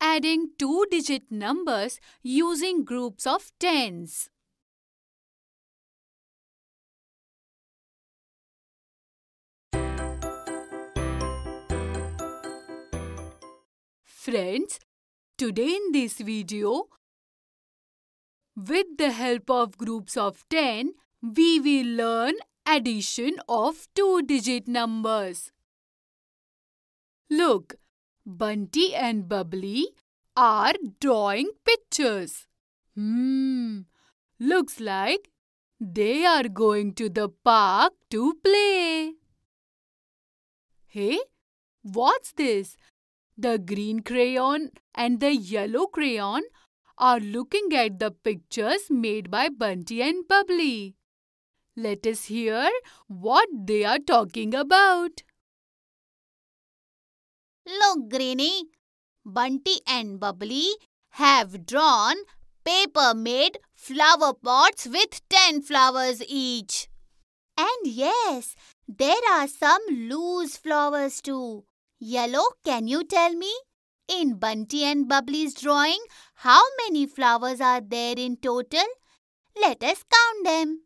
adding two-digit numbers using groups of tens. Friends, today in this video, with the help of groups of 10, we will learn addition of two-digit numbers. Look, Bunty and Bubbly are drawing pictures. Hmm, looks like they are going to the park to play. Hey, what's this? The green crayon and the yellow crayon are looking at the pictures made by Bunty and Bubbly. Let us hear what they are talking about. Hello, Greenie. Bunty and Bubbly have drawn paper-made flower pots with 10 flowers each. And yes, there are some loose flowers too. Yellow, can you tell me? In Bunty and Bubbly's drawing, how many flowers are there in total? Let us count them.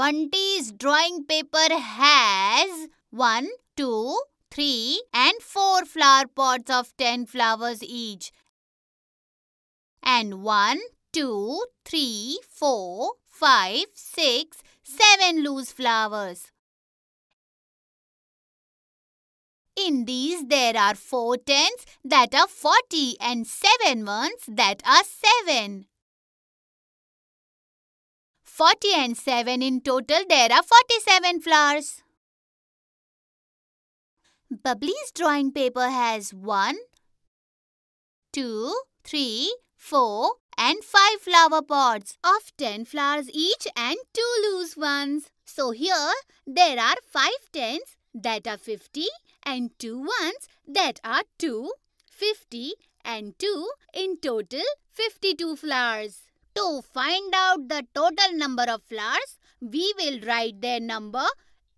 Bunty's drawing paper has one, two, three, and 4 flower pots of 10 flowers each. And one, two, three, four, five, six, seven loose flowers. In these, there are four tens that are 40 and seven ones that are 7. 40 and 7 in total there are 47 flowers. Bubbly's drawing paper has 1, 2, 3, 4 and 5 flower pods of 10 flowers each and 2 loose ones. So here there are 5 tens that are 50 and 2 ones that are 2, 50 and 2 in total 52 flowers. To find out the total number of flowers, we will write their number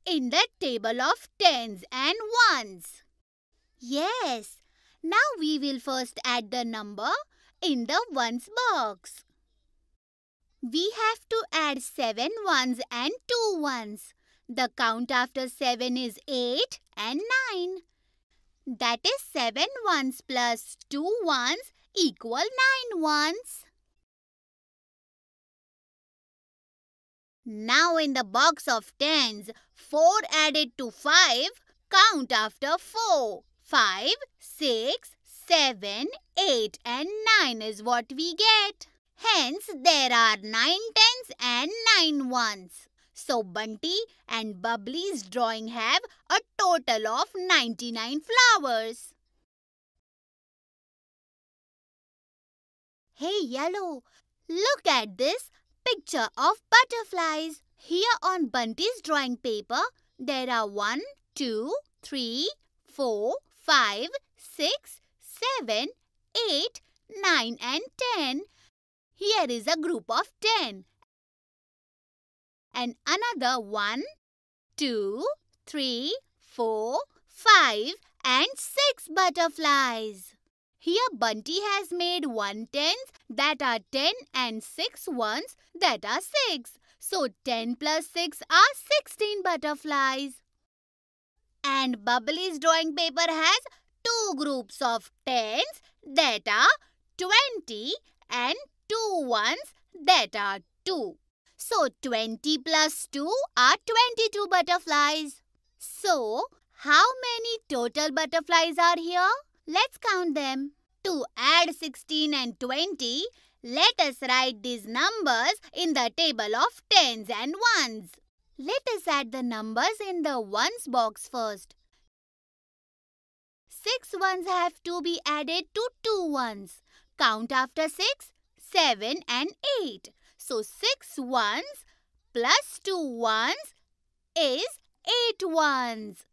in the table of tens and ones. Yes, now we will first add the number in the ones box. We have to add seven ones and two ones. The count after 7 is 8 and 9. That is 7 ones plus 2 ones equal 9 ones. Now in the box of tens, 4 added to 5, count after 4. 5, 6, 7, 8 and 9 is what we get. Hence, there are 9 tens and 9 ones. So, Bunty and Bubbly's drawing have a total of 99 flowers. Hey, Yellow, look at this picture of butterflies. Here on Bunty's drawing paper, there are one, two, three, four, five, six, seven, eight, nine, and 10. Here is a group of 10. And another one, two, three, four, five, and 6 butterflies. Here Bunty has made 1 tens that are 10 and 6 ones that are 6. So 10 plus 6 are 16 butterflies. And Bubbly's drawing paper has two groups of 10s that are 20 and two ones that are 2. So 20 plus 2 are 22 butterflies. So how many total butterflies are here? Let's count them. To add 16 and 20, let us write these numbers in the table of tens and ones. Let us add the numbers in the ones box first. Six ones have to be added to two ones. Count after six, seven and eight. So six ones plus two ones is eight ones.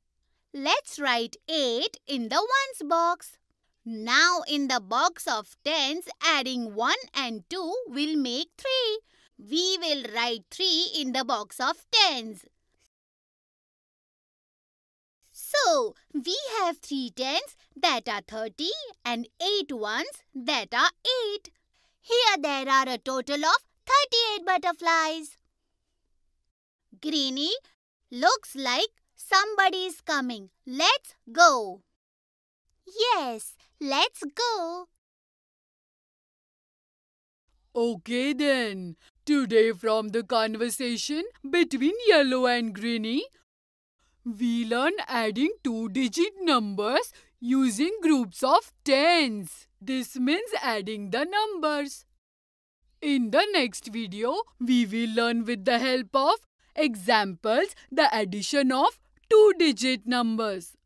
Let's write 8 in the ones box. Now in the box of tens, adding 1 and 2 will make 3. We will write 3 in the box of tens. So, we have 3 tens that are 30 and 8 ones that are 8. Here there are a total of 38 butterflies. Greeny looks like Somebody's coming. Let's go. Yes, let's go. Okay then. Today from the conversation between Yellow and Greeny, we learn adding two-digit numbers using groups of tens. This means adding the numbers. In the next video, we will learn with the help of examples the addition of two digit numbers.